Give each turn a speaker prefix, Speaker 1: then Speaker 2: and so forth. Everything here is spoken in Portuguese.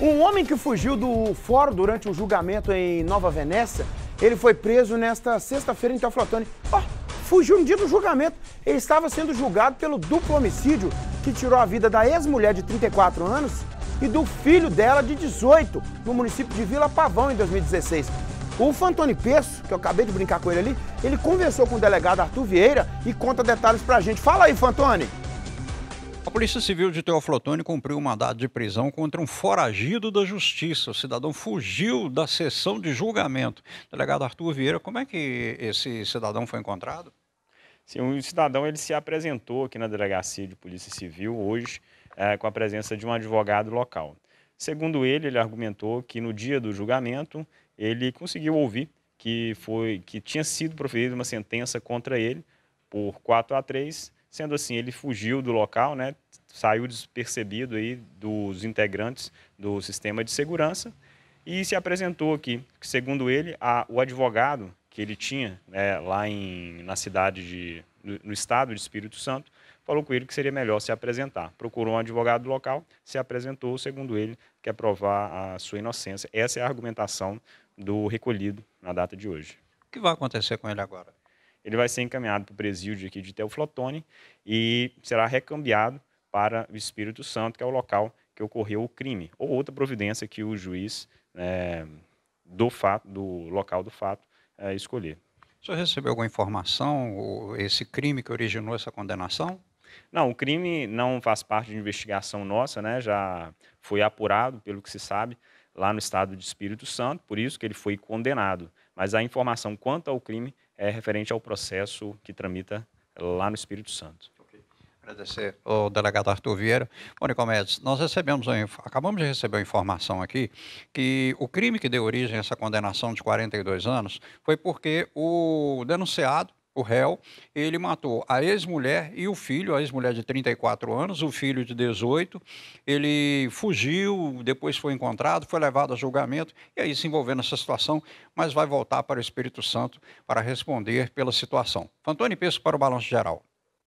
Speaker 1: Um homem que fugiu do fórum durante um julgamento em Nova Venécia, ele foi preso nesta sexta-feira em Teoflotone. Oh, fugiu no dia do julgamento. Ele estava sendo julgado pelo duplo homicídio que tirou a vida da ex-mulher de 34 anos e do filho dela de 18, no município de Vila Pavão, em 2016. O Fantoni Peço, que eu acabei de brincar com ele ali, ele conversou com o delegado Arthur Vieira e conta detalhes pra gente. Fala aí, Fantoni!
Speaker 2: A Polícia Civil de Teoflotone cumpriu um mandado de prisão contra um foragido da justiça. O cidadão fugiu da sessão de julgamento. Delegado Arthur Vieira,
Speaker 3: como é que esse cidadão foi encontrado? Sim, o cidadão ele se apresentou aqui na delegacia de Polícia Civil hoje é, com a presença de um advogado local. Segundo ele, ele argumentou que no dia do julgamento ele conseguiu ouvir que foi que tinha sido proferida uma sentença contra ele por 4 a 3 Sendo assim, ele fugiu do local, né? saiu despercebido aí dos integrantes do sistema de segurança e se apresentou aqui. Segundo ele, a, o advogado que ele tinha né, lá em, na cidade de, no, no estado de Espírito Santo, falou com ele que seria melhor se apresentar. Procurou um advogado local, se apresentou, segundo ele, quer provar a sua inocência. Essa é a argumentação do recolhido na data de hoje. O
Speaker 2: que vai acontecer com ele agora?
Speaker 3: ele vai ser encaminhado para o presídio aqui de Teoflotone e será recambiado para o Espírito Santo, que é o local que ocorreu o crime, ou outra providência que o juiz é, do, fato, do local do fato é, escolher.
Speaker 2: O senhor recebeu alguma informação, esse crime que originou essa condenação?
Speaker 3: Não, o crime não faz parte de investigação nossa, né? já foi apurado, pelo que se sabe, lá no estado de Espírito Santo, por isso que ele foi condenado. Mas a informação quanto ao crime é referente ao processo que tramita lá no Espírito Santo.
Speaker 2: Agradecer ao delegado Arthur Vieira. Mônica Mendes, nós recebemos, acabamos de receber uma informação aqui que o crime que deu origem a essa condenação de 42 anos foi porque o denunciado o réu, ele matou a ex-mulher e o filho, a ex-mulher de 34 anos, o filho de 18. Ele fugiu, depois foi encontrado, foi levado a julgamento e aí se envolveu nessa situação, mas vai voltar para o Espírito Santo para responder pela situação. Fantoni Pesco para o Balanço Geral.